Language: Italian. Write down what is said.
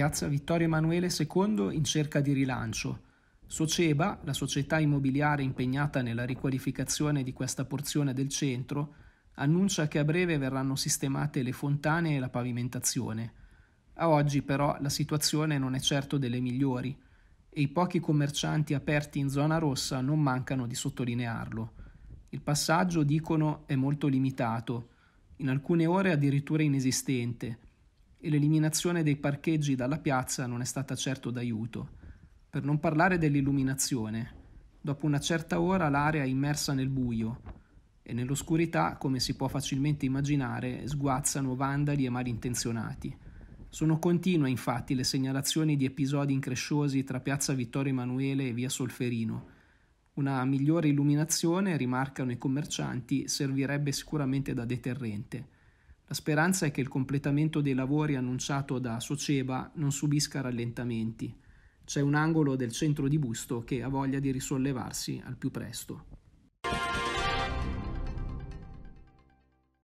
piazza Vittorio Emanuele II in cerca di rilancio. Soceba, la società immobiliare impegnata nella riqualificazione di questa porzione del centro, annuncia che a breve verranno sistemate le fontane e la pavimentazione. A oggi però la situazione non è certo delle migliori e i pochi commercianti aperti in zona rossa non mancano di sottolinearlo. Il passaggio, dicono, è molto limitato, in alcune ore addirittura inesistente, e l'eliminazione dei parcheggi dalla piazza non è stata certo d'aiuto. Per non parlare dell'illuminazione. Dopo una certa ora l'area è immersa nel buio e nell'oscurità, come si può facilmente immaginare, sguazzano vandali e malintenzionati. Sono continue infatti le segnalazioni di episodi incresciosi tra piazza Vittorio Emanuele e via Solferino. Una migliore illuminazione, rimarcano i commercianti, servirebbe sicuramente da deterrente la speranza è che il completamento dei lavori annunciato da Soceba non subisca rallentamenti. C'è un angolo del centro di Busto che ha voglia di risollevarsi al più presto.